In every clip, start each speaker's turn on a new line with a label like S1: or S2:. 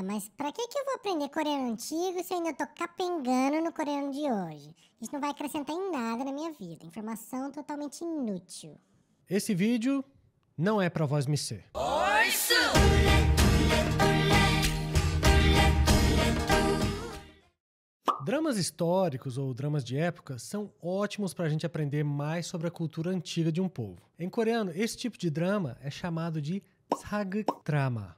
S1: Ah, mas pra que, que eu vou aprender coreano antigo se eu ainda tô capengando no coreano de hoje? Isso não vai acrescentar em nada na minha vida. Informação totalmente inútil. Esse vídeo não é pra voz me ser. Oi, Dramas históricos ou dramas de época são ótimos para a gente aprender mais sobre a cultura antiga de um povo. Em coreano, esse tipo de drama é chamado de saguk drama.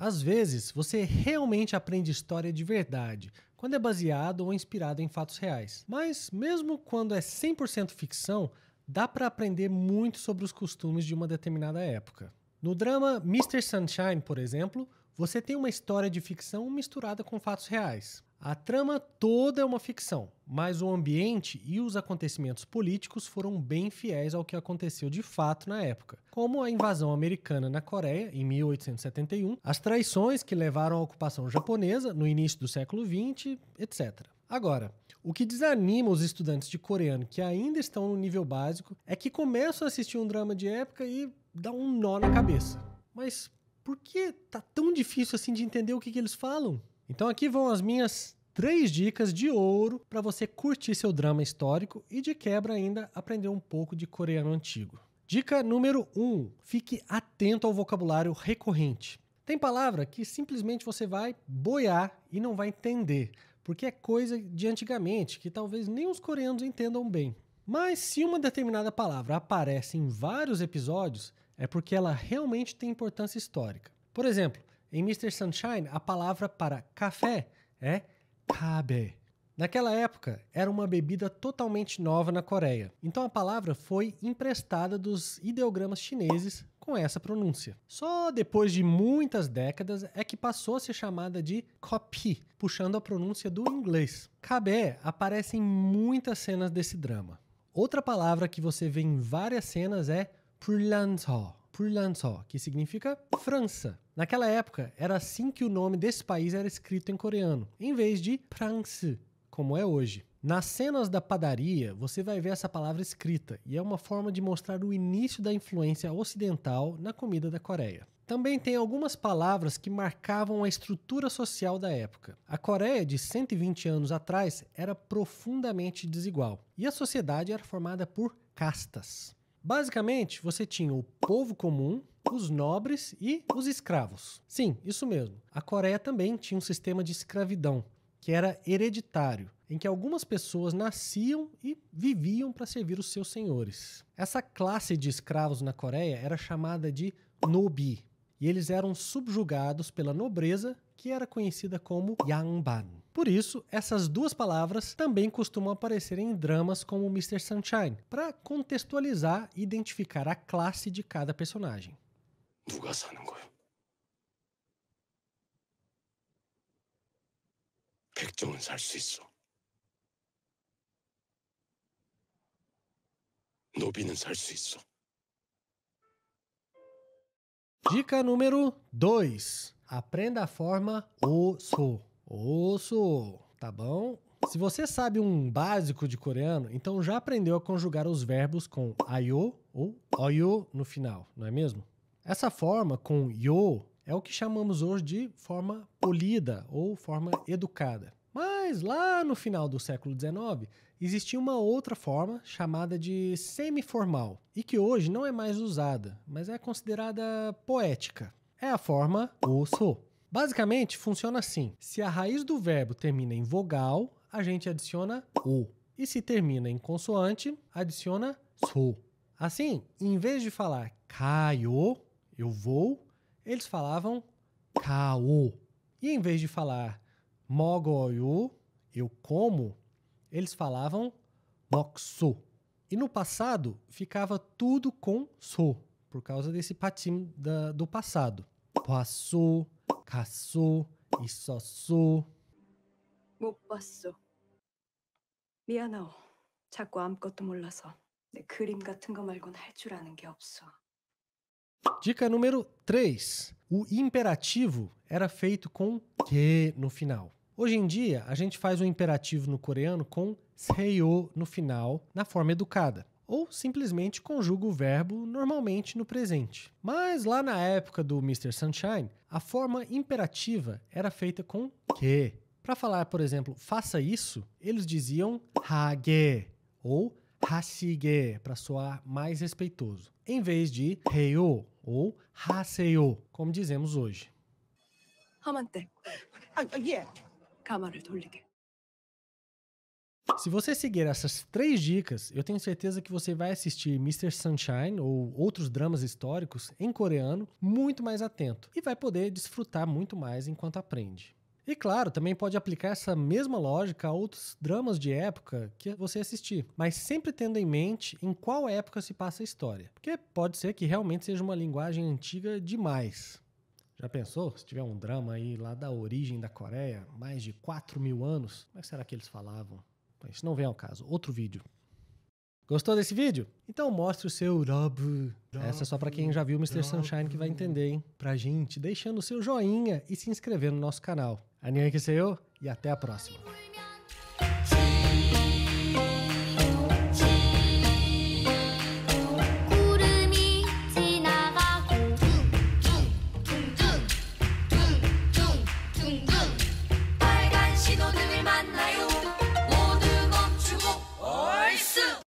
S1: Às vezes, você realmente aprende história de verdade, quando é baseado ou inspirado em fatos reais. Mas, mesmo quando é 100% ficção, dá para aprender muito sobre os costumes de uma determinada época. No drama Mr. Sunshine, por exemplo, você tem uma história de ficção misturada com fatos reais. A trama toda é uma ficção, mas o ambiente e os acontecimentos políticos foram bem fiéis ao que aconteceu de fato na época, como a invasão americana na Coreia em 1871, as traições que levaram à ocupação japonesa no início do século 20, etc. Agora, o que desanima os estudantes de coreano que ainda estão no nível básico é que começam a assistir um drama de época e dá um nó na cabeça. Mas por que tá tão difícil assim de entender o que, que eles falam? Então aqui vão as minhas três dicas de ouro para você curtir seu drama histórico e de quebra ainda aprender um pouco de coreano antigo. Dica número 1: um, fique atento ao vocabulário recorrente. Tem palavra que simplesmente você vai boiar e não vai entender, porque é coisa de antigamente que talvez nem os coreanos entendam bem. Mas se uma determinada palavra aparece em vários episódios, é porque ela realmente tem importância histórica. Por exemplo, em Mr. Sunshine, a palavra para café é kabe. Naquela época, era uma bebida totalmente nova na Coreia, então a palavra foi emprestada dos ideogramas chineses com essa pronúncia. Só depois de muitas décadas é que passou a ser chamada de copy, puxando a pronúncia do inglês. Kabe aparece em muitas cenas desse drama. Outra palavra que você vê em várias cenas é prulanso, Purlançó, que significa França. Naquela época, era assim que o nome desse país era escrito em coreano, em vez de France, como é hoje. Nas cenas da padaria, você vai ver essa palavra escrita, e é uma forma de mostrar o início da influência ocidental na comida da Coreia. Também tem algumas palavras que marcavam a estrutura social da época. A Coreia de 120 anos atrás era profundamente desigual, e a sociedade era formada por castas. Basicamente, você tinha o povo comum, os nobres e os escravos. Sim, isso mesmo. A Coreia também tinha um sistema de escravidão, que era hereditário, em que algumas pessoas nasciam e viviam para servir os seus senhores. Essa classe de escravos na Coreia era chamada de nobi, e eles eram subjugados pela nobreza, que era conhecida como Yangban. Por isso, essas duas palavras também costumam aparecer em dramas como Mr. Sunshine, para contextualizar e identificar a classe de cada personagem. Dica número 2. Aprenda a forma o so. Osso, tá bom? Se você sabe um básico de coreano, então já aprendeu a conjugar os verbos com ayo ou oyo no final, não é mesmo? Essa forma com yo é o que chamamos hoje de forma polida ou forma educada. Mas lá no final do século XIX existia uma outra forma chamada de semiformal e que hoje não é mais usada, mas é considerada poética. É a forma osso. Basicamente, funciona assim: se a raiz do verbo termina em vogal, a gente adiciona o. E se termina em consoante, adiciona su. Assim, em vez de falar caio, eu vou, eles falavam cao. E em vez de falar mogoyo, eu como, eles falavam moksu. E no passado ficava tudo com so, por causa desse patim da, do passado. Quassô, caçô e sossô. 못 봤어. 미안하오. 자꾸 아무것도 몰라서 내 그림 같은 거 말곤 할줄 아는 Dica número 3. O imperativo era feito com que no final. Hoje em dia, a gente faz o imperativo no coreano com seyo no final, na forma educada ou simplesmente conjuga o verbo normalmente no presente. Mas lá na época do Mr. Sunshine, a forma imperativa era feita com que. Para falar, por exemplo, faça isso, eles diziam hage ou hashige para soar mais respeitoso, em vez de heyo ou haseyo, como dizemos hoje. 아, 예. 가마를 돌리게. Se você seguir essas três dicas, eu tenho certeza que você vai assistir Mr. Sunshine ou outros dramas históricos em coreano muito mais atento e vai poder desfrutar muito mais enquanto aprende. E claro, também pode aplicar essa mesma lógica a outros dramas de época que você assistir, mas sempre tendo em mente em qual época se passa a história, porque pode ser que realmente seja uma linguagem antiga demais. Já pensou? Se tiver um drama aí lá da origem da Coreia, mais de 4 mil anos, como é que será que eles falavam? Isso não vem ao caso. Outro vídeo. Gostou desse vídeo? Então mostre o seu Rob. Essa é só para quem já viu o Mr. Sunshine que vai entender, hein? Pra gente, deixando o seu joinha e se inscrevendo no nosso canal. eu e até a próxima.